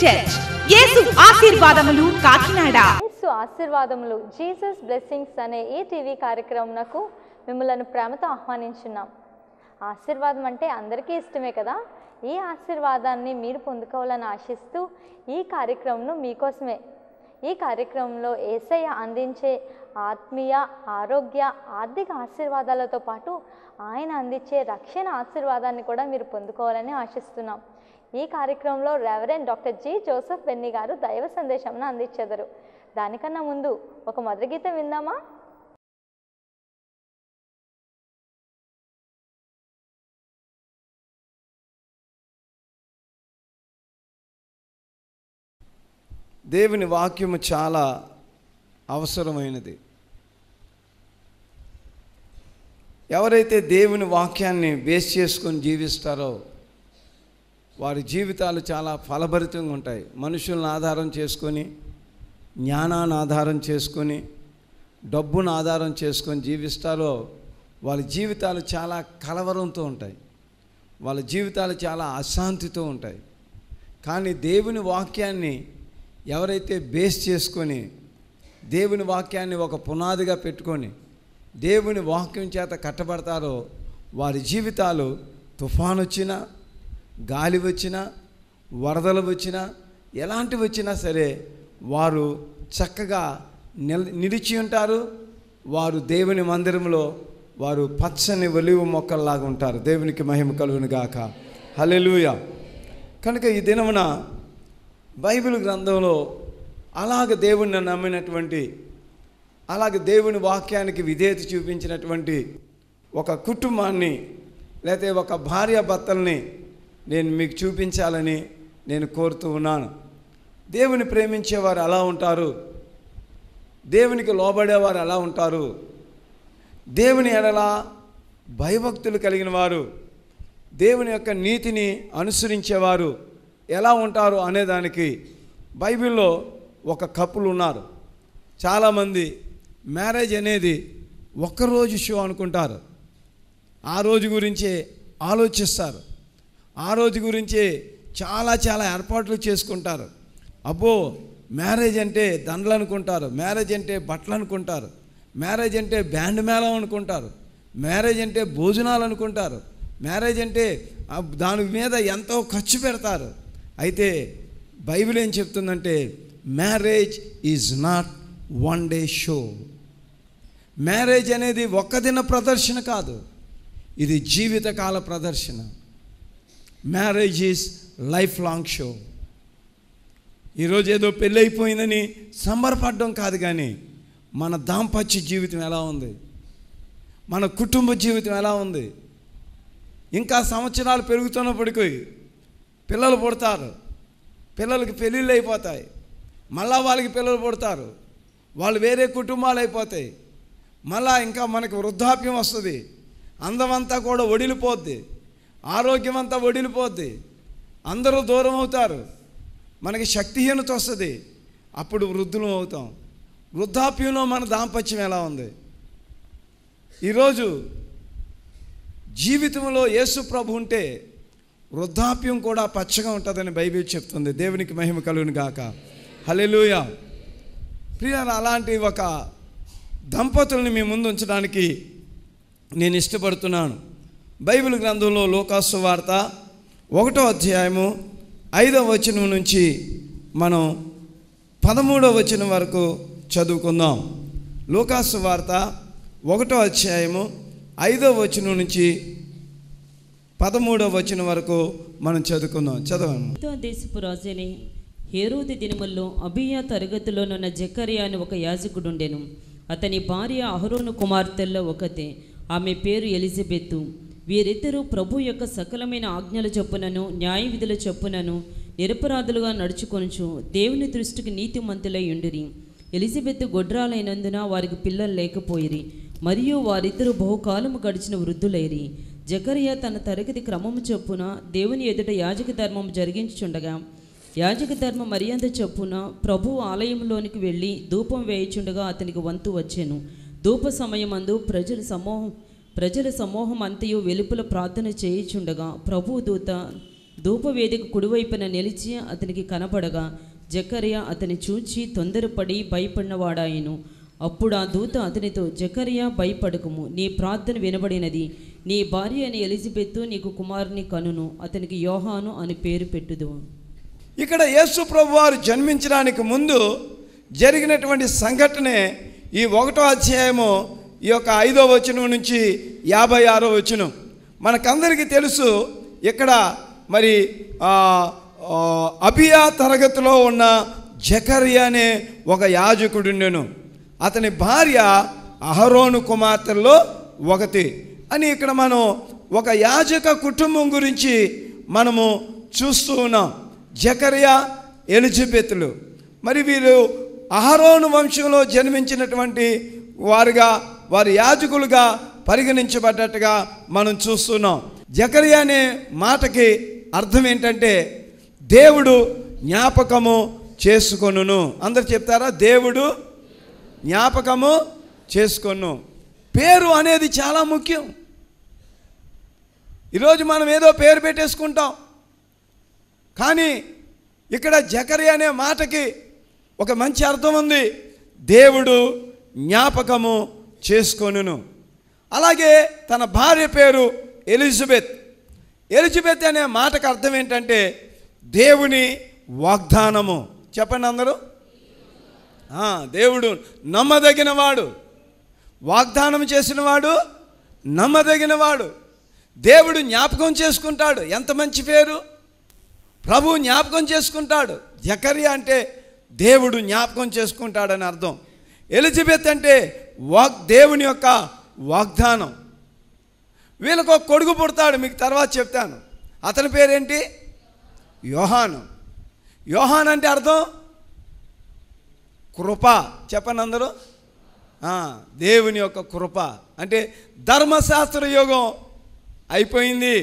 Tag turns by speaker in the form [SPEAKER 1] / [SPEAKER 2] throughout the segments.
[SPEAKER 1] church యేసు ఆశీర్వాదములు కాకినాడ యేసు ఆశీర్వాదములు Jesus blessings అనే ఈ టీవీ కార్యక్రమంకు మిమ్మలను ప్రేమతో ఆహ్వానించున్నాం ఆశీర్వాదం అంటే అందరికీ ఇష్టమే కదా ఈ ఆశీర్వాదాన్ని మీరు పొందుకోవాలని ఆశిస్తూ ఈ కార్యక్రమంను మీకోసమే ఈ కార్యక్రమంలో ఏసయ్య అందించే ఆత్మీయ ఆరోగ్య ఆర్థిక ఆశీర్వాదాలతో పాటు ఆయన అందించే రక్షణ ఆశీర్వాదాన్ని కూడా మీరు పొందుకోవాలని ఆశిస్తున్నాం ఈ కార్యక్రమంలో reverend doctor G Joseph Benny garu దైవ సందేశంను అందించెదరు దానికన్నా ముందు
[SPEAKER 2] ఒక మధుర గీతం విందామా దేవుని వాక్యము చాలా అవసరమైనది ఎవరైతే దేవుని వాక్యాన్ని బేస్ చేసుకొని జీవిస్తారో వారి జీవితాలు చాలా ఫలభరితంగా ఉంటాయి మనుషులను ఆధారం చేసుకొని జ్ఞానాన్ని ఆధారం చేసుకొని డబ్బును ఆధారం చేసుకొని జీవిస్తారో వాళ్ళ జీవితాలు చాలా కలవరంతో ఉంటాయి వాళ్ళ జీవితాలు చాలా అశాంతితో ఉంటాయి కానీ దేవుని వాక్యాన్ని ఎవరైతే బేస్ చేసుకొని దేవుని వాక్యాన్ని ఒక పునాదిగా పెట్టుకొని దేవుని వాక్యం చేత కట్టబడతారో వారి జీవితాలు తుఫాన్ వచ్చినా గాలి వచ్చినా వరదలు వచ్చినా ఎలాంటి వచ్చినా సరే వారు చక్కగా నిల్ నిలిచి ఉంటారు వారు దేవుని మందిరంలో వారు పచ్చని ఒలివు మొక్కల్లాగా ఉంటారు దేవునికి మహిమ కలుగును గాక హలెలుయ కనుక ఈ దినమున బైబిల్ గ్రంథంలో అలాగ దేవుణ్ణి నమ్మినటువంటి అలాగే దేవుని వాక్యానికి విధేయత చూపించినటువంటి ఒక కుటుంబాన్ని లేకపోతే ఒక భార్య భర్తల్ని నేను మీకు చూపించాలని నేను కోరుతూ ఉన్నాను దేవుని ప్రేమించేవారు అలా ఉంటారు దేవునికి లోబడేవారు అలా ఉంటారు దేవుని ఎడలా భయభక్తులు కలిగిన వారు దేవుని యొక్క నీతిని అనుసరించేవారు ఎలా ఉంటారు అనేదానికి బైబిల్లో ఒక కప్పులు ఉన్నారు చాలామంది మ్యారేజ్ అనేది ఒక్కరోజు షో అనుకుంటారు ఆ రోజు గురించే ఆలోచిస్తారు ఆ రోజు గురించి చాలా చాలా ఏర్పాట్లు చేసుకుంటారు అబ్బో మ్యారేజ్ అంటే దండలు అనుకుంటారు మ్యారేజ్ అంటే బట్టలు అనుకుంటారు మ్యారేజ్ అంటే బ్యాండ్ మేళం అనుకుంటారు మ్యారేజ్ అంటే భోజనాలు అనుకుంటారు మ్యారేజ్ అంటే దాని మీద ఎంతో ఖర్చు పెడతారు అయితే బైబిల్ ఏం చెప్తుందంటే marriage is not one day show marriage అనేది ఒక్కదిన ప్రదర్శన కాదు ఇది జీవితకాల ప్రదర్శన marriage is lifelong show ఈరోజు ఏదో పెళ్ళైపోయిందని సంబరపడడం కాదు కానీ మన దాంపత్య జీవితం ఎలా ఉంది మన కుటుంబ జీవితం ఎలా ఉంది ఇంకా సంవత్సరాలు పడిపోయి పిల్లలు పుడతారు పిల్లలకి పెళ్ళిళ్ళు అయిపోతాయి మళ్ళా వాళ్ళకి పిల్లలు పుడతారు వాళ్ళు వేరే కుటుంబాలు అయిపోతాయి మళ్ళా ఇంకా మనకు వృద్ధాప్యం వస్తుంది అందమంతా కూడా ఒడిలిపోద్ది ఆరోగ్యం అంతా వడిలిపోద్ది అందరూ దూరం అవుతారు మనకి శక్తిహీనత వస్తుంది అప్పుడు వృద్ధులం అవుతాం వృద్ధాప్యంలో మన దాంపత్యం ఎలా ఉంది ఈరోజు జీవితంలో యేసు ప్రభు ఉంటే వృద్ధాప్యం కూడా పచ్చగా ఉంటుందని బైబిల్ చెప్తుంది దేవునికి మహిమ కలుగుని గాక హలెలుయ ప్రియ అలాంటి ఒక దంపతుల్ని మీ ముందు ఉంచడానికి నేను ఇష్టపడుతున్నాను బైబిల్ గ్రంథంలో లోకాసు వార్త ఒకటో అధ్యాయము ఐదవ వచనం నుంచి మనం పదమూడవ వచనం వరకు చదువుకుందాం లోకాసు వార్త ఒకటో అధ్యాయము ఐదవ వచనం నుంచి పదమూడవ వచనం వరకు మనం చదువుకుందాం చదవండి
[SPEAKER 1] దేశపు రాజుని హేరోది దినముల్లో అభియా తరగతిలోనున్న జకరియా అని ఒక యాజకుడు ఉండెను అతని భార్య అహరోను కుమార్తెల్లో ఒకతే ఆమె పేరు ఎలిజబెత్తు వీరిద్దరూ ప్రభు యొక్క సకలమైన ఆజ్ఞల చొప్పునను న్యాయ విధుల చొప్పునను నిరపరాధులుగా నడుచుకొనుచు దేవుని దృష్టికి నీతిమంతులై ఉండిరి ఎలిజబెత్ గొడ్రాలైనందున వారికి పిల్లలు లేకపోయిరి మరియు వారిద్దరూ బహుకాలము గడిచిన వృద్ధులైరి జకరియ తన తరగతి క్రమము చొప్పున దేవుని ఎదుట యాజక ధర్మం జరిగించుచుండగా యాజక ధర్మ మర్యాద చొప్పున ప్రభు ఆలయంలోనికి వెళ్ళి ధూపం వేయుచుండగా అతనికి వంతు వచ్చాను ధూప సమయమందు ప్రజలు సమూహం ప్రజల సమూహం అంతయు వెలుపల ప్రార్థన చేయుచుండగా ప్రభు దూత ధూపవేదిక కుడివైపున నిలిచి అతనికి కనపడగా జకర్య అతని చూచి తొందరపడి భయపడినవాడాయను అప్పుడు ఆ దూత అతనితో జకర్య భయపడకము నీ ప్రార్థన వినబడినది నీ భార్య అని ఎలిజబెత్ నీకు కుమారుని కనును అతనికి యోహాను అని పేరు పెట్టుదు
[SPEAKER 2] ఇక్కడ యేసు ప్రభు వారు జన్మించడానికి ముందు జరిగినటువంటి సంఘటనే ఈ ఒకటో అధ్యాయము ఈ యొక్క ఐదో వచనం నుంచి యాభై ఆరో వచనం మనకందరికీ తెలుసు ఇక్కడ మరి అభియా తరగతిలో ఉన్న జకర్య అనే ఒక యాజకుడు నేను అతని భార్య అహరోను కుమార్తెల్లో ఒకటి అని ఇక్కడ మనం ఒక యాజక కుటుంబం గురించి మనము చూస్తూ ఉన్నాం జకర్య ఎలిజబెత్లు మరి వీరు అహరోను వంశంలో జన్మించినటువంటి వారుగా వారి యాజకులుగా పరిగణించబడ్డట్టుగా మనం చూస్తున్నాం జకరి అనే మాటకి అర్థం ఏంటంటే దేవుడు జ్ఞాపకము చేసుకొను అందరు చెప్తారా దేవుడు జ్ఞాపకము చేసుకొను పేరు అనేది చాలా ముఖ్యం ఈరోజు మనం ఏదో పేరు పెట్టేసుకుంటాం కానీ ఇక్కడ జకరి అనే మాటకి ఒక మంచి అర్థం ఉంది దేవుడు జ్ఞాపకము చేసుకొనును అలాగే తన భార్య పేరు ఎలిజబెత్ ఎలిజబెత్ అనే మాటకు అర్థం ఏంటంటే దేవుని వాగ్దానము చెప్పండి అందరూ దేవుడు నమ్మదగినవాడు వాగ్దానం చేసినవాడు నమ్మదగినవాడు దేవుడు జ్ఞాపకం చేసుకుంటాడు ఎంత మంచి పేరు ప్రభు జ్ఞాపకం చేసుకుంటాడు జకరి అంటే దేవుడు జ్ఞాపకం చేసుకుంటాడని అర్థం ఎలిజబెత్ అంటే వాగ్ దేవుని యొక్క వాగ్దానం వీళ్ళకు ఒక కొడుకు పుడతాడు మీకు తర్వాత చెప్తాను అతని పేరేంటి యోహాను యోహాన్ అంటే అర్థం కృప చెప్పండి అందరూ దేవుని యొక్క కృప అంటే ధర్మశాస్త్ర యోగం అయిపోయింది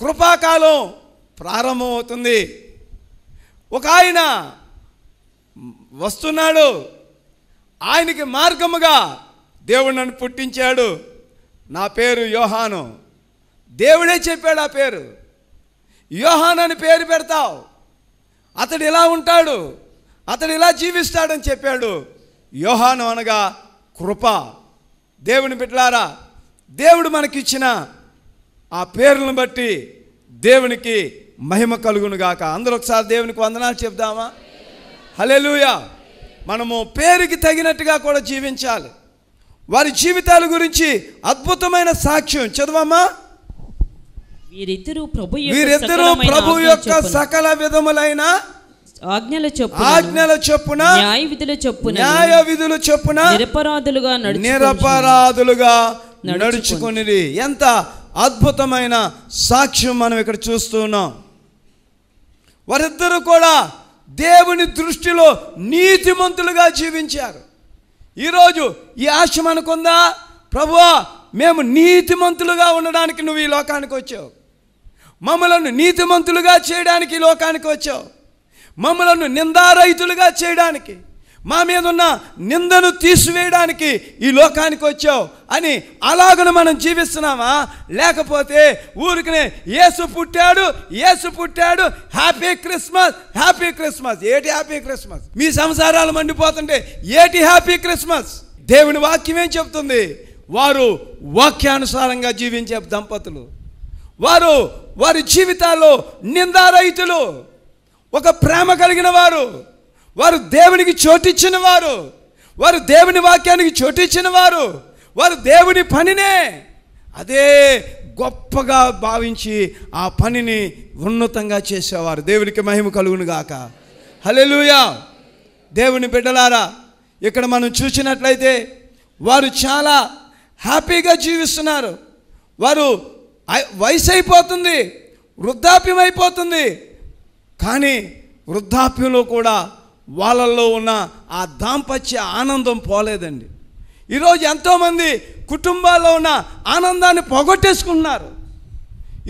[SPEAKER 2] కృపాకాలం ప్రారంభమవుతుంది ఒక ఆయన వస్తున్నాడు ఆయనకి మార్గముగా దేవుడు నన్ను పుట్టించాడు నా పేరు యోహాను దేవుడే చెప్పాడు ఆ పేరు యోహాన్ అని పేరు పెడతావు అతడు ఇలా ఉంటాడు అతడు ఇలా జీవిస్తాడని చెప్పాడు యోహాను అనగా కృప దేవుని పెట్టారా దేవుడు మనకిచ్చిన ఆ పేర్లను బట్టి దేవునికి మహిమ కలుగునుగాక అందరూ ఒకసారి దేవునికి వందనాలు చెప్దామా హలే మనము పేరుకి తగినట్టుగా కూడా జీవించాలి వారి జీవితాల గురించి అద్భుతమైన సాక్ష్యం చదవమ్మా
[SPEAKER 1] వీరిద్దరూ ప్రభు యొక్క సకల
[SPEAKER 2] విధములైన ఆజ్ఞల చొప్పున న్యాయ విధుల చొప్పున నిరపరాధులుగా నడుచుకుని ఎంత అద్భుతమైన సాక్ష్యం మనం ఇక్కడ చూస్తున్నాం వారిద్దరూ కూడా దేవుని దృష్టిలో నీతిమంతులుగా జీవించారు ఈరోజు ఈ ఆశ మనకుందా ప్రభువా మేము నీతిమంతులుగా ఉండడానికి నువ్వు ఈ లోకానికి వచ్చావు మమ్మలను నీతిమంతులుగా చేయడానికి ఈ లోకానికి వచ్చావు మమ్మలను నిందారహితులుగా చేయడానికి మా మీద ఉన్న నిందను తీసివేయడానికి ఈ లోకానికి వచ్చావు అని అలాగను మనం జీవిస్తున్నామా లేకపోతే ఊరికనే యేసు పుట్టాడు యేసు పుట్టాడు హ్యాపీ క్రిస్మస్ హ్యాపీ క్రిస్మస్ ఏటి హ్యాపీ క్రిస్మస్ మీ సంసారాలు మండిపోతుంటే ఏటి హ్యాపీ క్రిస్మస్ దేవుని వాక్యం ఏం చెప్తుంది వారు వాక్యానుసారంగా జీవించే దంపతులు వారు వారి జీవితాల్లో నిందారహితులు ఒక ప్రేమ కలిగిన వారు వారు దేవునికి చోటిచ్చిన వారు వారు దేవుని వాక్యానికి చోటిచ్చిన వారు వారు దేవుని పనినే అదే గొప్పగా భావించి ఆ పనిని ఉన్నతంగా చేసేవారు దేవునికి మహిమ కలుగును గాక హలెలుయా దేవుని బిడ్డలారా ఇక్కడ మనం చూసినట్లయితే వారు చాలా హ్యాపీగా జీవిస్తున్నారు వారు వయసు అయిపోతుంది వృద్ధాప్యం అయిపోతుంది కానీ వృద్ధాప్యంలో కూడా వాళ్ళల్లో ఉన్న ఆ దాంపత్య ఆనందం పోలేదండి ఈరోజు ఎంతోమంది కుటుంబాల్లో ఉన్న ఆనందాన్ని పోగొట్టేసుకుంటున్నారు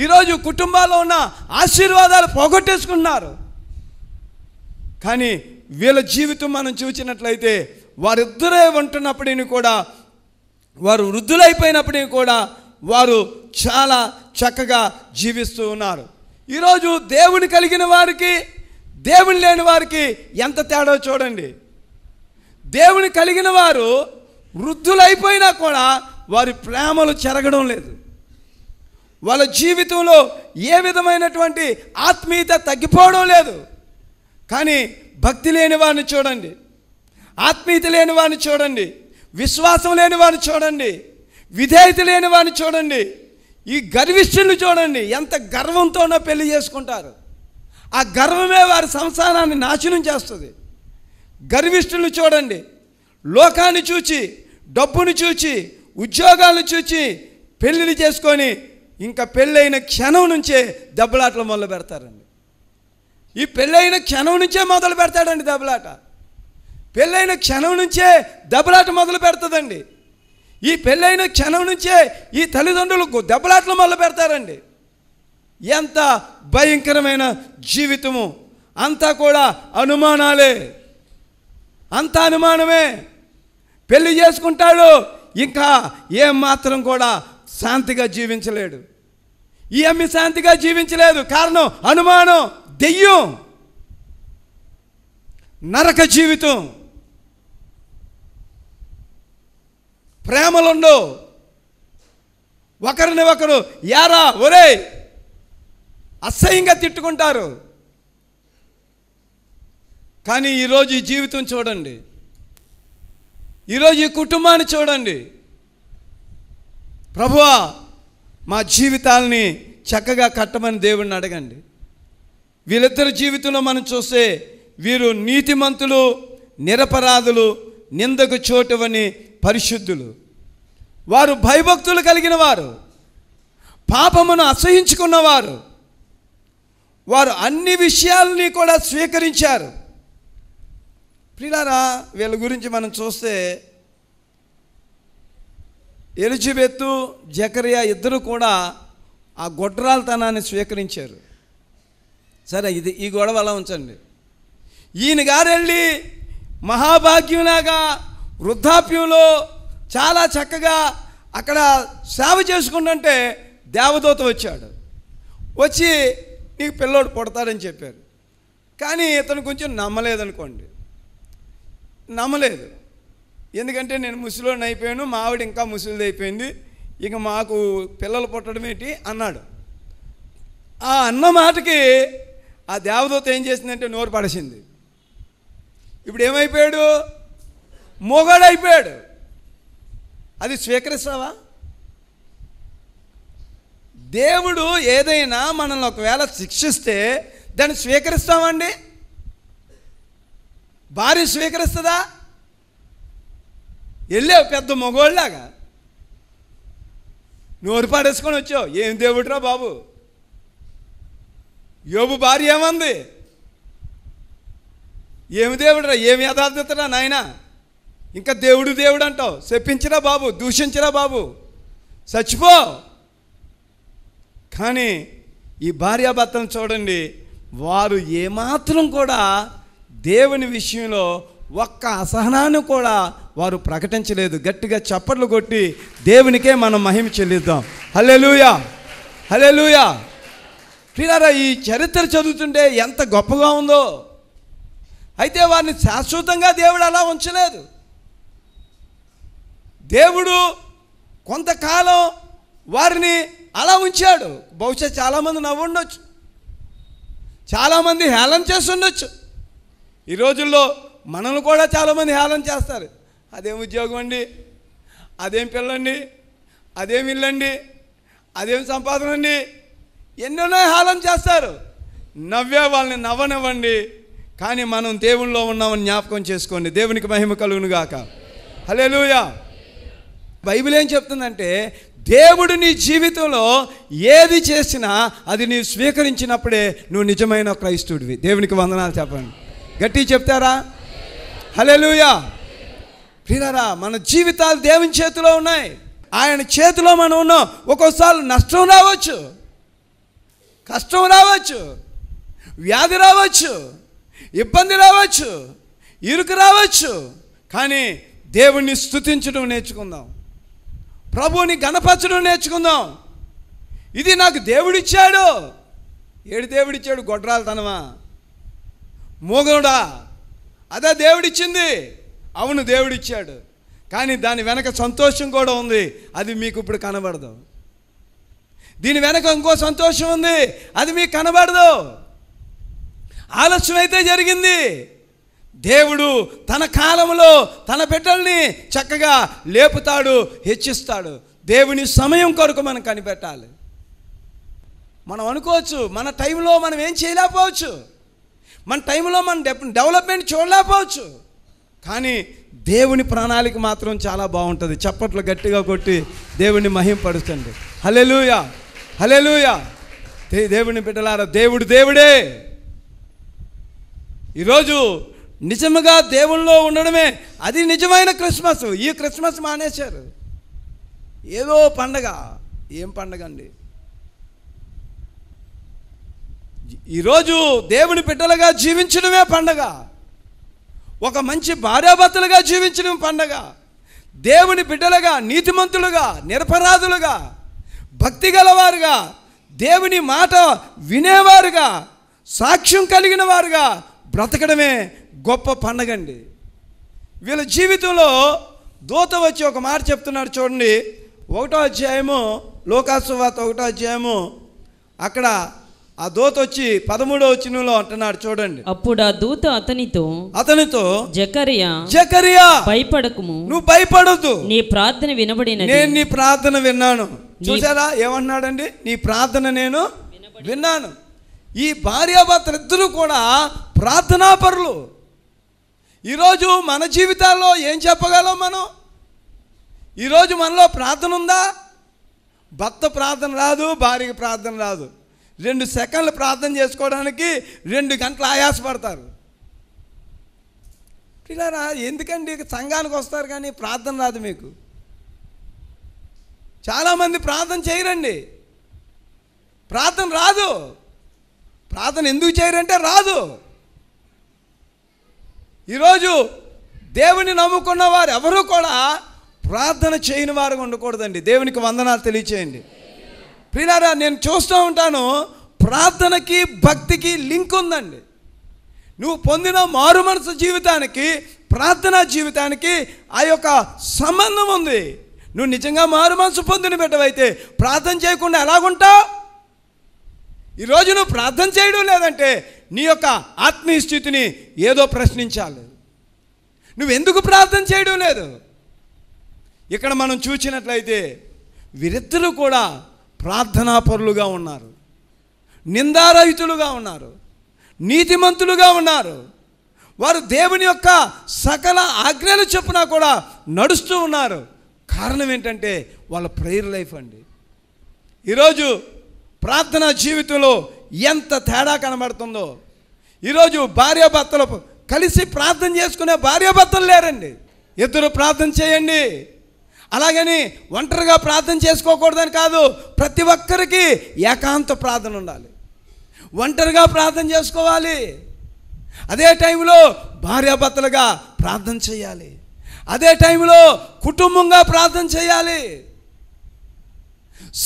[SPEAKER 2] ఈరోజు కుటుంబాల్లో ఉన్న ఆశీర్వాదాలు పోగొట్టేసుకుంటున్నారు కానీ వీళ్ళ జీవితం మనం చూసినట్లయితే వారిద్దరే ఉంటున్నప్పటికీ కూడా వారు వృద్ధులైపోయినప్పటికీ కూడా వారు చాలా చక్కగా జీవిస్తూ ఉన్నారు ఈరోజు దేవుని కలిగిన వారికి దేవుని లేని వారికి ఎంత తేడా చూడండి దేవుని కలిగిన వారు వృద్ధులైపోయినా కూడా వారి ప్రేమలు చెరగడం లేదు వాళ్ళ జీవితంలో ఏ విధమైనటువంటి ఆత్మీయత తగ్గిపోవడం లేదు కానీ భక్తి లేని వారిని చూడండి ఆత్మీయత లేని వారిని చూడండి విశ్వాసం లేని వారిని చూడండి విధేయత లేని వారిని చూడండి ఈ గర్విష్ఠులు చూడండి ఎంత గర్వంతోనో పెళ్లి చేసుకుంటారు ఆ గర్వమే వారి సంసారాన్ని నాశనం చేస్తుంది గర్విష్ఠులను చూడండి లోకాన్ని చూచి డబ్బును చూచి ఉద్యోగాలను చూచి పెళ్ళిళ్ళు చేసుకొని ఇంకా పెళ్ళైన క్షణం నుంచే దెబ్బలాటలు మొదలు పెడతారండి ఈ పెళ్ళైన క్షణం నుంచే మొదలు పెడతాడండి దెబ్బలాట పెళ్ళైన క్షణం నుంచే దెబ్బలాట మొదలు పెడుతుందండి ఈ పెళ్ళైన క్షణం నుంచే ఈ తల్లిదండ్రులకు దెబ్బలాటలు మొదలు పెడతారండి ఎంత భయంకరమైన జీవితము అంతా కూడా అనుమానాలే అంత అనుమానమే పెళ్ళి చేసుకుంటాడు ఇంకా ఏం మాత్రం కూడా శాంతిగా జీవించలేడు ఈ అమ్మి శాంతిగా జీవించలేదు కారణం అనుమానం దెయ్యం నరక జీవితం ప్రేమలుండు ఒకరిని ఒకరు యారా ఒరే అసహ్యంగా తిట్టుకుంటారు కానీ ఈరోజు ఈ జీవితం చూడండి ఈరోజు ఈ కుటుంబాన్ని చూడండి ప్రభువా మా జీవితాలని చక్కగా కట్టమని దేవుణ్ణి అడగండి వీళ్ళిద్దరి జీవితంలో మనం చూస్తే వీరు నీతిమంతులు నిరపరాధులు నిందకు చోటువని పరిశుద్ధులు వారు భయభక్తులు కలిగిన వారు పాపమును అసహించుకున్నవారు వారు అన్ని విషయాలని కూడా స్వీకరించారు ప్రిలారా వీళ్ళ గురించి మనం చూస్తే ఎలిజబెత్తు జకరియా ఇద్దరు కూడా ఆ గొడ్రాలతనాన్ని స్వీకరించారు సరే ఇది ఈ గొడవ అలా ఉంచండి ఈయన గారెళ్ళి మహాభాగ్యులాగా వృద్ధాప్యంలో చాలా చక్కగా అక్కడ సేవ చేసుకుంటుంటే దేవదూత వచ్చాడు వచ్చి నీకు పిల్లోడు పుడతాడని చెప్పారు కానీ ఇతను కొంచెం నమ్మలేదనుకోండి నమ్మలేదు ఎందుకంటే నేను ముసలిని అయిపోయాను మా ఇంకా ముసలిది అయిపోయింది ఇక మాకు పిల్లలు పుట్టడం ఏంటి అన్నాడు ఆ అన్న మాటకి ఆ దేవదూత ఏం చేసిందంటే నోరు పడసింది ఇప్పుడు ఏమైపోయాడు మొగాడు అయిపోయాడు అది స్వీకరిస్తావా దేవుడు ఏదైనా మనల్ని ఒకవేళ శిక్షిస్తే దాన్ని స్వీకరిస్తామండి భార్య స్వీకరిస్తుందా వెళ్ళావు పెద్ద మగోళ్ళలాగా నోరు పాడేసుకొని వచ్చావు ఏం దేవుడురా బాబు యోబు భార్య ఏమంది ఏమి దేవుడురా ఏమి యథార్థతరా నాయన ఇంకా దేవుడు దేవుడు అంటావు చెప్పించరా బాబు దూషించరా బాబు చచ్చిపో కానీ ఈ భార్యాభర్తను చూడండి వారు ఏమాత్రం కూడా దేవుని విషయంలో ఒక్క అసహనాన్ని కూడా వారు ప్రకటించలేదు గట్టిగా చప్పట్లు కొట్టి దేవునికే మనం మహిమ చెల్లిద్దాం హలెలుయా హలెలుయా పిల్లరా ఈ చరిత్ర చదువుతుంటే ఎంత గొప్పగా ఉందో అయితే వారిని శాశ్వతంగా దేవుడు అలా ఉంచలేదు దేవుడు కొంతకాలం వారిని అలా ఉంచాడు బహుశా చాలామంది నవ్వుండొచ్చు చాలామంది హేళన చేస్తుండొచ్చు ఈ రోజుల్లో మనల్ని కూడా చాలామంది హేళన చేస్తారు అదేం ఉద్యోగం అండి అదేం పిల్లండి అదేం ఇల్లండి అదేం సంపాదన అండి ఎన్నెన్నో హేళన చేస్తారు నవ్వే వాళ్ళని నవ్వనివ్వండి కానీ మనం దేవునిలో ఉన్నామని జ్ఞాపకం చేసుకోండి దేవునికి మహిమ కలుగునుగాక హలే లూయా బైబిల్ ఏం చెప్తుందంటే దేవుడు నీ జీవితంలో ఏది చేసినా అది నీవు స్వీకరించినప్పుడే నువ్వు నిజమైన క్రైస్తుడివి దేవునికి వందనాలు చెప్పండి గట్టి చెప్తారా హలెలుయా ప్రియరా మన జీవితాలు దేవుని చేతిలో ఉన్నాయి ఆయన చేతిలో మనం ఉన్నాం ఒక్కోసారి నష్టం రావచ్చు కష్టం రావచ్చు వ్యాధి రావచ్చు ఇబ్బంది రావచ్చు ఇరుకు రావచ్చు కానీ దేవుణ్ణి స్థుతించడం నేర్చుకుందాం ప్రభువుని గణపరచడం నేర్చుకుందాం ఇది నాకు దేవుడిచ్చాడు ఏడు దేవుడిచ్చాడు గొడ్రాలతనమా మూగనుడా అదే దేవుడిచ్చింది అవును దేవుడిచ్చాడు కానీ దాని వెనక సంతోషం కూడా ఉంది అది మీకు ఇప్పుడు కనబడదు దీని వెనక ఇంకో సంతోషం ఉంది అది మీకు కనబడదు ఆలస్యం అయితే జరిగింది దేవుడు తన కాలంలో తన బిడ్డల్ని చక్కగా లేపుతాడు హెచ్చిస్తాడు దేవుని సమయం కొరకు మనం కనిపెట్టాలి మనం అనుకోవచ్చు మన టైంలో మనం ఏం చేయలేకపోవచ్చు మన టైంలో మనం డెవలప్మెంట్ చూడలేకపోవచ్చు కానీ దేవుని ప్రణాళిక మాత్రం చాలా బాగుంటుంది చప్పట్లు గట్టిగా కొట్టి దేవుని మహింపడుతుంది హలెలుయా హలెలుయా దేవుని బిడ్డలారా దేవుడు దేవుడే ఈరోజు నిజముగా దేవుల్లో ఉండడమే అది నిజమైన క్రిస్మస్ ఈ క్రిస్మస్ మానేశారు ఏదో పండగ ఏం పండగ అండి ఈరోజు దేవుని బిడ్డలుగా జీవించడమే పండగ ఒక మంచి భార్యాభర్తలుగా జీవించడం పండగ దేవుని బిడ్డలుగా నీతిమంతులుగా నిరపరాధులుగా భక్తి గలవారుగా దేవుని మాట వినేవారుగా సాక్ష్యం కలిగిన వారుగా బ్రతకడమే గొప్ప పండగ అండి వీళ్ళ జీవితంలో దూత వచ్చి ఒక మాట చెప్తున్నారు చూడండి ఒకటో అధ్యాయము లోకాసువాత ఒకటో అధ్యాయము అక్కడ ఆ దూత వచ్చి పదమూడో వచ్చినలో అంటున్నాడు
[SPEAKER 1] చూడండి అప్పుడు ఆ దూత అతనితో అతనితో జకరియా జకరియా భయపడకము నువ్వు భయపడద్దు నీ ప్రార్థన వినబడిన నేను నీ
[SPEAKER 2] ప్రార్థన విన్నాను చూసారా ఏమంటున్నాడండి నీ ప్రార్థన నేను విన్నాను ఈ భార్యాభర్తలు ఇద్దరు కూడా ప్రార్థనాపరులు ఈరోజు మన జీవితాల్లో ఏం చెప్పగలం మనం ఈరోజు మనలో ప్రార్థన ఉందా భర్త ప్రార్థన రాదు భార్యకి ప్రార్థన రాదు రెండు సెకండ్లు ప్రార్థన చేసుకోవడానికి రెండు గంటలు ఆయాసపడతారు పిల్లరా ఎందుకండి సంఘానికి వస్తారు కానీ ప్రార్థన రాదు మీకు చాలామంది ప్రార్థన చేయరండి ప్రార్థన రాదు ప్రార్థన ఎందుకు చేయరంటే రాదు ఈరోజు దేవుని నమ్ముకున్న వారు ఎవరూ కూడా ప్రార్థన చేయని వారు ఉండకూడదండి దేవునికి వందనాలు తెలియచేయండి ప్రియారా నేను చూస్తూ ఉంటాను ప్రార్థనకి భక్తికి లింక్ ఉందండి నువ్వు పొందిన మారు మనసు జీవితానికి ప్రార్థనా జీవితానికి ఆ యొక్క సంబంధం ఉంది నువ్వు నిజంగా మారు మనసు పొందిన బిడ్డవైతే ప్రార్థన చేయకుండా ఎలాగుంటావు ఈరోజు నువ్వు ప్రార్థన చేయడం లేదంటే నీ యొక్క ఆత్మీయ స్థితిని ఏదో ప్రశ్నించాలి నువ్వు ఎందుకు ప్రార్థన చేయడం లేదు ఇక్కడ మనం చూసినట్లయితే వీరిద్దరు కూడా ప్రార్థనాపరులుగా ఉన్నారు నిందారహితులుగా ఉన్నారు నీతిమంతులుగా ఉన్నారు వారు దేవుని యొక్క సకల ఆజ్ఞలు చొప్పున కూడా నడుస్తూ ఉన్నారు కారణం ఏంటంటే వాళ్ళ ప్రేయర్ లైఫ్ అండి ఈరోజు ప్రార్థనా జీవితంలో ఎంత తేడా కనబడుతుందో ఈరోజు భార్యాభర్తలు కలిసి ప్రార్థన చేసుకునే భార్యాభర్తలు లేరండి ఇద్దరు ప్రార్థన చేయండి అలాగని ఒంటరిగా ప్రార్థన చేసుకోకూడదని కాదు ప్రతి ఒక్కరికి ఏకాంత ప్రార్థన ఉండాలి ఒంటరిగా ప్రార్థన చేసుకోవాలి అదే టైంలో భార్యాభర్తలుగా ప్రార్థన చేయాలి అదే టైంలో కుటుంబంగా ప్రార్థన చేయాలి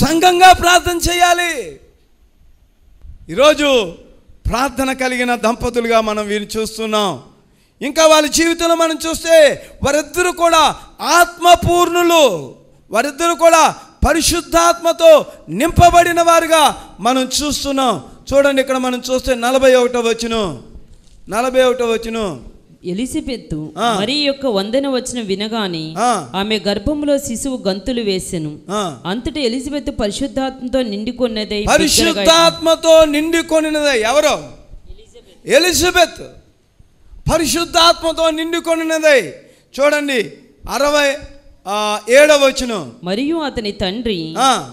[SPEAKER 2] సంఘంగా ప్రార్థన చేయాలి ఈరోజు ప్రార్థన కలిగిన దంపతులుగా మనం వీరిని చూస్తున్నాం ఇంకా వాళ్ళ జీవితంలో మనం చూస్తే వారిద్దరు కూడా ఆత్మపూర్ణులు వారిద్దరు కూడా పరిశుద్ధాత్మతో నింపబడిన వారుగా మనం చూస్తున్నాం చూడండి ఇక్కడ మనం చూస్తే నలభై ఒకటో వచ్చును నలభై ఒకటో వచ్చును ఎలిజబెత్ మరీ
[SPEAKER 1] యొక్క వందన వచ్చిన వినగానే ఆమె గర్భంలో శిశువు గంతులు వేసెను అంతటి ఎలిజబెత్ పరిశుద్ధాత్మతో నిండుకొన్నదై పరిశుద్ధాత్మతో
[SPEAKER 2] నిండుకొనినదై ఎవరు ఎలిజబెత్ పరిశుద్ధాత్మతో నిండుకొనినదై చూడండి అరవై ఏడవ వచనం
[SPEAKER 1] మరియు అతని తండ్రి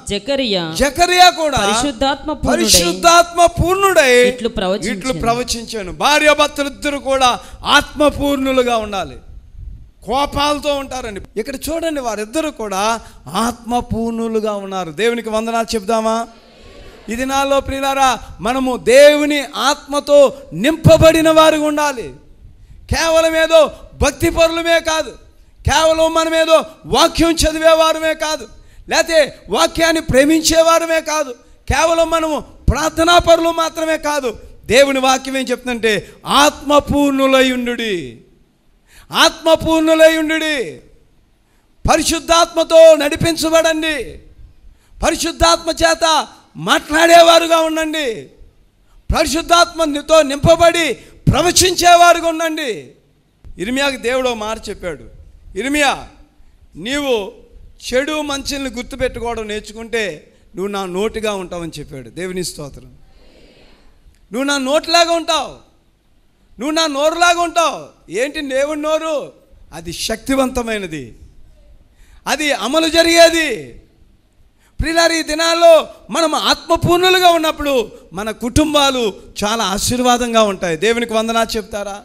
[SPEAKER 1] జకరియా
[SPEAKER 2] జకరియా కూడా పరిశుద్ధాత్మ పరిశుద్ధాత్మ పూర్ణుడై ఇట్లు ఇట్లు ప్రవచించాను భార్య భర్తలిద్దరు కూడా ఆత్మ పూర్ణులుగా ఉండాలి కోపాలతో ఉంటారండి ఇక్కడ చూడండి వారిద్దరు కూడా ఆత్మ పూర్ణులుగా ఉన్నారు దేవునికి వందనాలు చెప్దామా ఇది నాలో ప్రియులారా మనము దేవుని ఆత్మతో నింపబడిన వారు ఉండాలి కేవలం ఏదో భక్తి పరులమే కాదు కేవలం మనమేదో వాక్యం చదివేవారమే కాదు లేకపోతే వాక్యాన్ని ప్రేమించేవారమే కాదు కేవలం మనము ప్రార్థనా పరులు మాత్రమే కాదు దేవుని వాక్యం ఏం చెప్తుందంటే ఆత్మపూర్ణులయుండు ఆత్మపూర్ణులయుండు పరిశుద్ధాత్మతో నడిపించబడండి పరిశుద్ధాత్మ చేత మాట్లాడేవారుగా ఉండండి పరిశుద్ధాత్మతో నింపబడి ప్రవచించేవారుగా ఉండండి ఇరిమియాకి దేవుడో మారు చెప్పాడు ఇర్మియా నీవు చెడు మంచిని గుర్తుపెట్టుకోవడం నేర్చుకుంటే నువ్వు నా నోటిగా ఉంటావని చెప్పాడు దేవుని స్తోత్రం నువ్వు నా నోటిలాగా ఉంటావు నువ్వు నా నోరులాగా ఉంటావు ఏంటి దేవుని నోరు అది శక్తివంతమైనది అది అమలు జరిగేది ప్రిలారి దినాల్లో మనం ఆత్మపూర్ణులుగా ఉన్నప్పుడు మన కుటుంబాలు చాలా ఆశీర్వాదంగా ఉంటాయి దేవునికి వందనా చెప్తారా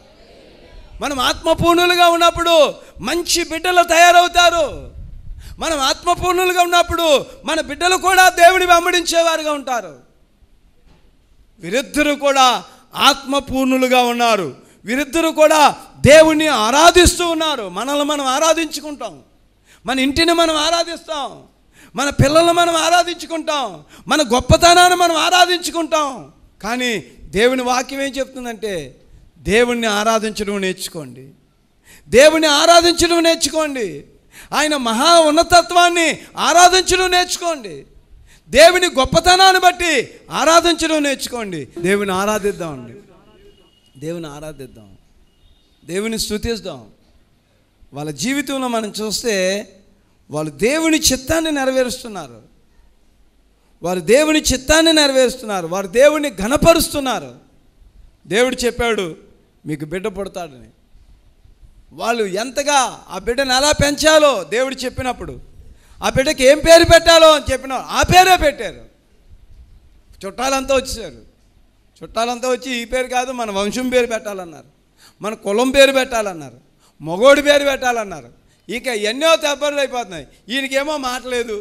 [SPEAKER 2] మనం ఆత్మపూర్ణులుగా ఉన్నప్పుడు మంచి బిడ్డలు తయారవుతారు మనం ఆత్మపూర్ణులుగా ఉన్నప్పుడు మన బిడ్డలు కూడా దేవుడి వెంబడించేవారుగా ఉంటారు వీరిద్దరు కూడా ఆత్మపూర్ణులుగా ఉన్నారు వీరిద్దరూ కూడా దేవుణ్ణి ఆరాధిస్తూ ఉన్నారు మనల్ని మనం ఆరాధించుకుంటాం మన ఇంటిని మనం ఆరాధిస్తాం మన పిల్లలను మనం ఆరాధించుకుంటాం మన గొప్పతనాన్ని మనం ఆరాధించుకుంటాం కానీ దేవుని వాక్యం ఏం చెప్తుందంటే దేవుణ్ణి ఆరాధించడం నేర్చుకోండి దేవుణ్ణి ఆరాధించడం నేర్చుకోండి ఆయన మహా ఉన్నతత్వాన్ని ఆరాధించడం నేర్చుకోండి దేవుని గొప్పతనాన్ని బట్టి ఆరాధించడం నేర్చుకోండి దేవుని ఆరాధిద్దామండి దేవుని ఆరాధిద్దాం దేవుని స్థుతిద్దాం వాళ్ళ జీవితంలో మనం చూస్తే వాళ్ళు దేవుని చిత్తాన్ని నెరవేరుస్తున్నారు వారు దేవుని చిత్తాన్ని నెరవేరుస్తున్నారు వారు దేవుని ఘనపరుస్తున్నారు దేవుడు చెప్పాడు మీకు బిడ్డ పుడతాడని వాళ్ళు ఎంతగా ఆ బిడ్డను ఎలా పెంచాలో దేవుడు చెప్పినప్పుడు ఆ బిడ్డకి ఏం పేరు పెట్టాలో అని చెప్పిన ఆ పేరే పెట్టారు చుట్టాలంతా వచ్చేసారు చుట్టాలంతా వచ్చి ఈ పేరు కాదు మన వంశం పేరు పెట్టాలన్నారు మన కులం పేరు పెట్టాలన్నారు మగోడి పేరు పెట్టాలన్నారు ఇక ఎన్నో తెబ్బలు అయిపోతున్నాయి ఈయనకేమో మాటలేదు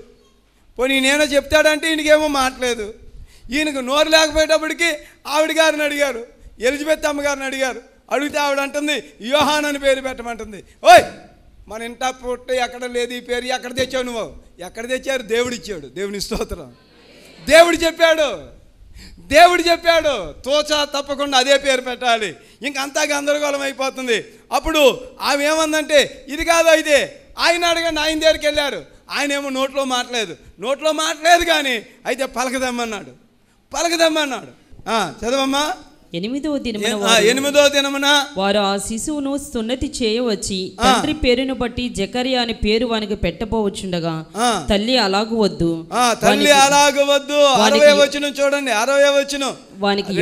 [SPEAKER 2] పోనీ నేనో చెప్తాడంటే ఈయనకేమో మాటలేదు ఈయనకు నోరు లేకపోయేటప్పటికి ఆవిడ గారిని అడిగారు ఎలిజబెత్ అమ్మగారిని అడిగారు అడిగితే ఆవిడ అంటుంది యోహాన్ అని పేరు పెట్టమంటుంది ఓయ్ మన ఇంట పుట్ట ఎక్కడ లేదు ఈ పేరు ఎక్కడ తెచ్చావు నువ్వు ఎక్కడ తెచ్చారు ఇచ్చాడు దేవుని స్తోత్రం దేవుడు చెప్పాడు దేవుడు చెప్పాడు తోచా తప్పకుండా అదే పేరు పెట్టాలి ఇంకంతా గందరగోళం అయిపోతుంది అప్పుడు ఆమె ఏమందంటే ఇది కాదు అయితే ఆయన అడగండి ఆయన దగ్గరికి వెళ్ళారు ఆయన ఏమో నోట్లో మాట్లేదు నోట్లో మాట్లేదు కానీ అయితే పలకదమ్మన్నాడు పలకదమ్మన్నాడు చదవమ్మా ఎనిమిదో దినమున ఎనిమిదో
[SPEAKER 1] దినమున వారు ఆ శిశువును సున్నతి చేయవచ్చి తండ్రి పేరును బట్టి జకరియా అని పేరు వానికి పెట్టబోవచ్చుండగా తల్లి అలాగవద్దు తల్లి
[SPEAKER 2] అలాగవద్దు అరవై వచ్చిన చూడండి అరవై వచ్చిన వానికి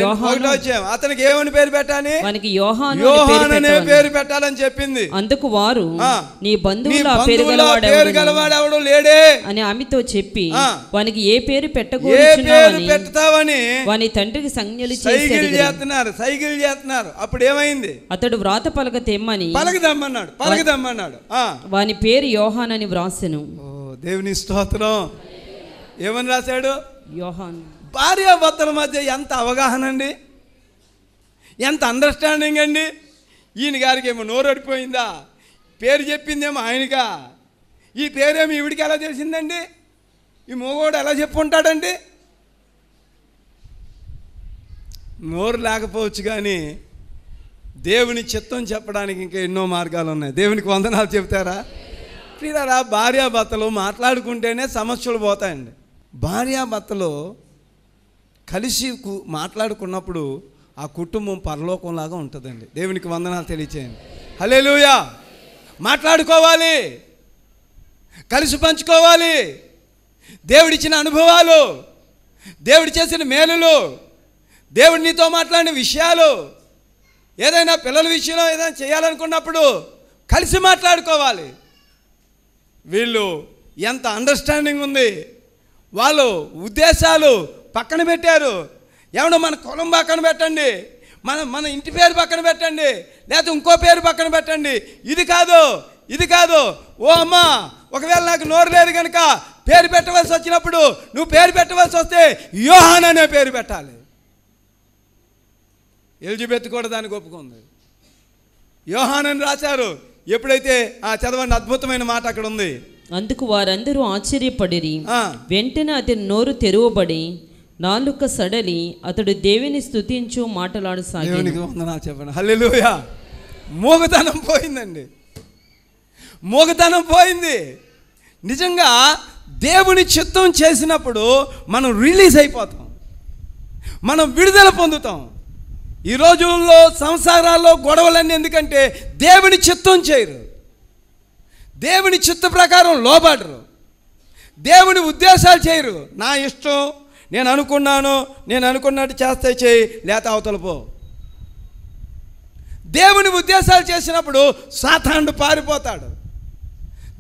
[SPEAKER 2] అతనికి ఏమని పేరు పెట్టాలి
[SPEAKER 1] వానికి యోహాను పేరు పెట్టాలని చెప్పింది అందుకు వారు నీ బంధువులు పేరు లేడే అని ఆమెతో చెప్పి వానికి ఏ పేరు పెట్టకూడదు పెడతావని వాని తండ్రికి సంజ్ఞలు సైకిల్
[SPEAKER 2] చేస్తున్నారు సైకిల్ చేస్తున్నారు
[SPEAKER 1] అప్పుడు ఏమైంది అతడు వ్రాత పలక తెమ్మని పలకదమ్మన్నాడు పలకదమ్మన్నాడు వాని పేరు యోహాన్ అని
[SPEAKER 2] వ్రాసను దేవుని స్తోత్రం ఏమని రాశాడు యోహాన్ భార్యాభర్తల మధ్య ఎంత అవగాహన అండి ఎంత అండర్స్టాండింగ్ అండి ఈయన గారికి ఏమో నోరడిపోయిందా పేరు చెప్పిందేమో ఆయనగా ఈ పేరేమో ఈవిడికి ఎలా తెలిసిందండి ఈ మూగోడు ఎలా చెప్పుకుంటాడండి నోరు లేకపోవచ్చు కానీ దేవుని చిత్తం చెప్పడానికి ఇంకా ఎన్నో మార్గాలు ఉన్నాయి దేవునికి వందనాలు చెప్తారా ప్రియరా భార్యాభర్తలు మాట్లాడుకుంటేనే సమస్యలు పోతాయండి భార్యాభర్తలు కలిసి మాట్లాడుకున్నప్పుడు ఆ కుటుంబం పరలోకంలాగా ఉంటుందండి దేవునికి వందనాలు తెలియచేయండి హలే లూయా మాట్లాడుకోవాలి కలిసి పంచుకోవాలి దేవుడిచ్చిన అనుభవాలు దేవుడి చేసిన మేలులు దేవుడి నీతో మాట్లాడిన విషయాలు ఏదైనా పిల్లల విషయంలో ఏదైనా చేయాలనుకున్నప్పుడు కలిసి మాట్లాడుకోవాలి వీళ్ళు ఎంత అండర్స్టాండింగ్ ఉంది వాళ్ళు ఉద్దేశాలు పక్కన పెట్టారు ఏమన్నా మన కులం పక్కన పెట్టండి మన మన ఇంటి పేరు పక్కన పెట్టండి లేదా ఇంకో పేరు పక్కన పెట్టండి ఇది కాదు ఇది కాదు ఓ అమ్మ ఒకవేళ నాకు నోరు లేదు కనుక పేరు పెట్టవలసి వచ్చినప్పుడు నువ్వు పేరు పెట్టవలసి వస్తే యోహాన్ అనే పేరు పెట్టాలి ఎలిజబెత్ కూడా దాన్ని ఒప్పుకుంది యోహాన్ అని రాశారు ఎప్పుడైతే ఆ చదవండి అద్భుతమైన మాట అక్కడ ఉంది
[SPEAKER 1] అందుకు వారందరూ ఆశ్చర్యపడి వెంటనే అతని నోరు తెరవబడి నాలుక సడలి అతడు దేవుని స్థుతించు మాట్లాడు దేవునికి
[SPEAKER 2] వందనాలు చెప్పండి హల్లెలూయా మూగతనం పోయిందండి మూగతనం పోయింది నిజంగా దేవుని చిత్తం చేసినప్పుడు మనం రిలీజ్ అయిపోతాం మనం విడుదల పొందుతాం ఈ రోజుల్లో సంసారాల్లో గొడవలన్నీ ఎందుకంటే దేవుని చిత్తం చేయరు దేవుని చిత్త ప్రకారం లోబడరు దేవుని ఉద్దేశాలు చేయరు నా ఇష్టం నేను అనుకున్నాను నేను అనుకున్నట్టు చేస్తే చేయి లేత అవతలపో దేవుని ఉద్దేశాలు చేసినప్పుడు సాతాండు పారిపోతాడు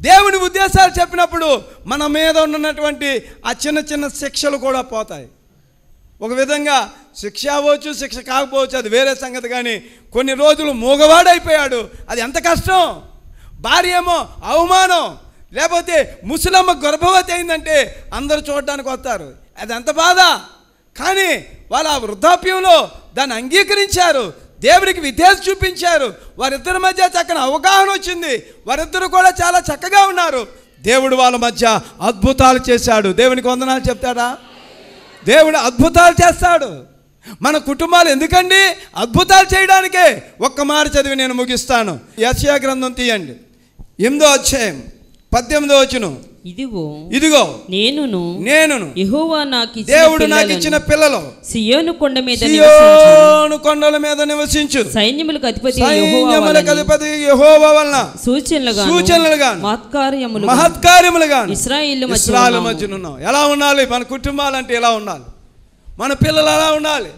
[SPEAKER 2] దేవుని ఉద్దేశాలు చెప్పినప్పుడు మన మీద ఉన్నటువంటి ఆ చిన్న చిన్న శిక్షలు కూడా పోతాయి ఒక విధంగా శిక్ష అవ్వచ్చు శిక్ష కాకపోవచ్చు అది వేరే సంగతి కానీ కొన్ని రోజులు మూగవాడైపోయాడు అది ఎంత కష్టం భార్య ఏమో అవమానం లేకపోతే ముసలమ్మ గర్భవతి అయిందంటే అందరు చూడడానికి వస్తారు అదంత బాధ కానీ వాళ్ళ వృద్ధాప్యంలో దాన్ని అంగీకరించారు దేవుడికి విధేయత చూపించారు వారిద్దరి మధ్య చక్కని అవగాహన వచ్చింది వారిద్దరు కూడా చాలా చక్కగా ఉన్నారు దేవుడు వాళ్ళ మధ్య అద్భుతాలు చేశాడు దేవునికి వందనాలు చెప్తాడా దేవుడు అద్భుతాలు చేస్తాడు మన కుటుంబాలు ఎందుకండి అద్భుతాలు చేయడానికే ఒక్క మారు చదివి నేను ముగిస్తాను యశయా గ్రంథం తీయండి ఎనిమిదో అధ్యాయం పద్దెనిమిదో వచ్చును ఇదిగో ఇదిగో నేనును నేనును యహోవా నాకు
[SPEAKER 1] దేవుడు నాకు ఇచ్చిన పిల్లలు సియోను కొండ మీద సియోను
[SPEAKER 2] కొండల మీద నివసించు
[SPEAKER 1] సైన్యములకు అధిపతి సైన్యములకు అధిపతి యెహోవా వలన సూచనలుగా సూచనలుగా మహత్కార్యములు
[SPEAKER 2] మహత్కార్యములుగా ఇస్రాయేలు ఇస్రాయేలు మధ్యన ఉన్నాం ఎలా ఉండాలి మన కుటుంబాలు అంటే ఎలా ఉండాలి మన పిల్లలు ఎలా ఉండాలి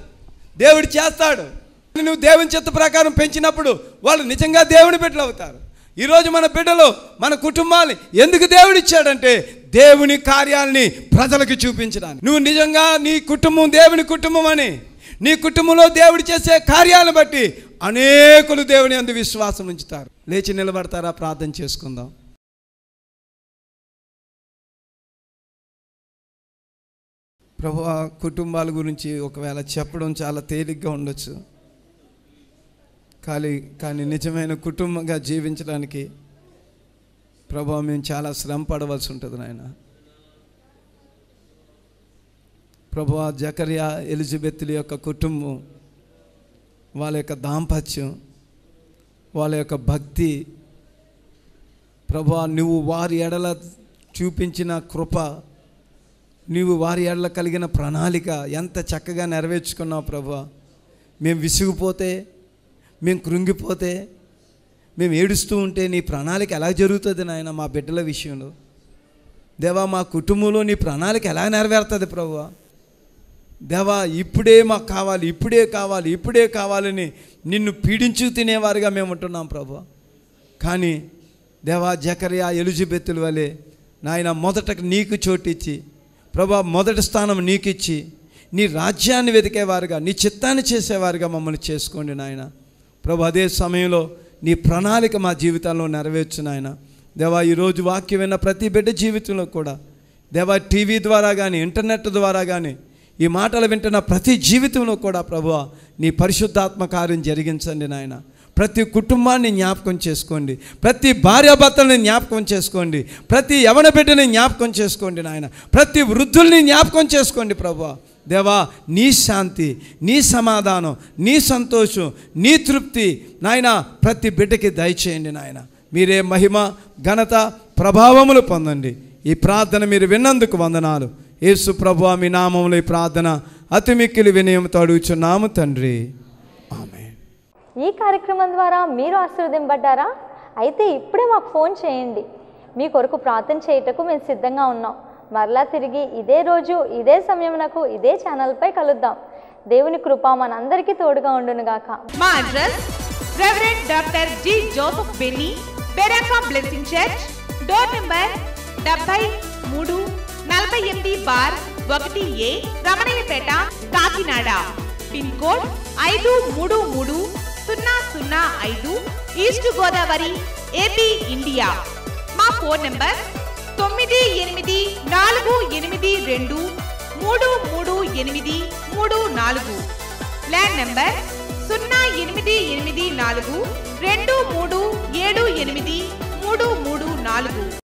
[SPEAKER 2] దేవుడు చేస్తాడు నువ్వు దేవుని చిత్త ప్రకారం పెంచినప్పుడు వాళ్ళు నిజంగా దేవుని బిడ్డలు అవుతారు ఈరోజు మన బిడ్డలు మన కుటుంబాలు ఎందుకు దేవుడిచ్చాడంటే దేవుని కార్యాలని ప్రజలకు చూపించడానికి నువ్వు నిజంగా నీ కుటుంబం దేవుని కుటుంబం అని నీ కుటుంబంలో దేవుడు చేసే కార్యాలను బట్టి అనేకులు దేవుని అందు విశ్వాసం ఉంచుతారు లేచి నిలబడతారా ప్రార్థన చేసుకుందాం ప్రభు కుటుంబాల గురించి ఒకవేళ చెప్పడం చాలా తేలిగ్గా ఉండొచ్చు కానీ కానీ నిజమైన కుటుంబంగా జీవించడానికి ప్రభావ మేము చాలా శ్రమ పడవలసి ఉంటుంది నాయన ప్రభా జకర్యా ఎలిజబెత్తుల యొక్క కుటుంబం వాళ్ళ యొక్క దాంపత్యం వాళ్ళ యొక్క భక్తి ప్రభా నువ్వు వారి ఎడల చూపించిన కృప నువ్వు వారి ఎడల కలిగిన ప్రణాళిక ఎంత చక్కగా నెరవేర్చుకున్నావు ప్రభా మేము విసిగిపోతే మేము కృంగిపోతే మేము ఏడుస్తూ ఉంటే నీ ప్రణాళిక ఎలా జరుగుతుంది నాయన మా బిడ్డల విషయంలో దేవా మా కుటుంబంలో నీ ప్రణాళిక ఎలా నెరవేరుతుంది ప్రభు దేవా ఇప్పుడే మాకు కావాలి ఇప్పుడే కావాలి ఇప్పుడే కావాలని నిన్ను పీడించు తినేవారుగా మేము ఉంటున్నాం ప్రభు కానీ దేవా జకరియా ఎలిజబెత్తుల వలె నాయన మొదట నీకు చోటిచ్చి ప్రభా మొదటి స్థానం నీకిచ్చి నీ రాజ్యాన్ని వెతికేవారుగా నీ చిత్తాన్ని చేసేవారుగా మమ్మల్ని చేసుకోండి నాయనా ప్రభు అదే సమయంలో నీ ప్రణాళిక మా జీవితాల్లో నెరవేర్చిన ఆయన దేవా ఈరోజు వాక్యం విన్న ప్రతి బిడ్డ జీవితంలో కూడా దేవా టీవీ ద్వారా కానీ ఇంటర్నెట్ ద్వారా కానీ ఈ మాటలు వింటున్న ప్రతి జీవితంలో కూడా ప్రభు నీ పరిశుద్ధాత్మ కార్యం జరిగించండి నాయన ప్రతి కుటుంబాన్ని జ్ఞాపకం చేసుకోండి ప్రతి భార్యాభర్తల్ని జ్ఞాపకం చేసుకోండి ప్రతి యవన బిడ్డని జ్ఞాపకం చేసుకోండి నాయన ప్రతి వృద్ధుల్ని జ్ఞాపకం చేసుకోండి ప్రభు దేవా నీ శాంతి నీ సమాధానం నీ సంతోషం నీ తృప్తి నాయన ప్రతి బిడ్డకి దయచేయండి నాయన మీరే మహిమ ఘనత ప్రభావములు పొందండి ఈ ప్రార్థన మీరు విన్నందుకు వందనాలు యేసు ప్రభు మీ నామంలో ఈ ప్రార్థన అతి మిక్కిలి వినయంతో అడుగుచున్నాము తండ్రి
[SPEAKER 1] ఆమె ఈ కార్యక్రమం ద్వారా మీరు ఆశీర్వదింపడ్డారా అయితే ఇప్పుడే మాకు ఫోన్ చేయండి మీ కొరకు ప్రార్థన చేయటకు మేము సిద్ధంగా ఉన్నాం మరలా తిరిగి ఇదే రోజు ఇదే సమయమునకు ఇదే ఛానల్పై కలుద్దాం దేవుని కృప మనందరికీ తోడుగా ఉండునుగాక మా address reverend doctor G Joseph Benny Beracah blessing church door number డెబ్బై మూడు నలభై ఎనిమిది బార్ ఒకటి A Ramanayyapeta Kakinada pin code ఐదు మూడు మూడు సున్నా సున్నా ఐదు ఈస్ట్ గోదావరి ఏపీ ఇండియా మా ఫోన్ నెంబర్ తొమ్మిది ఎనిమిది నాలుగు ఎనిమిది రెండు మూడు మూడు ఎనిమిది మూడు నాలుగు ల్యాండ్ నంబర్ సున్నా ఎనిమిది
[SPEAKER 2] ఎనిమిది నాలుగు రెండు మూడు ఏడు ఎనిమిది మూడు మూడు నాలుగు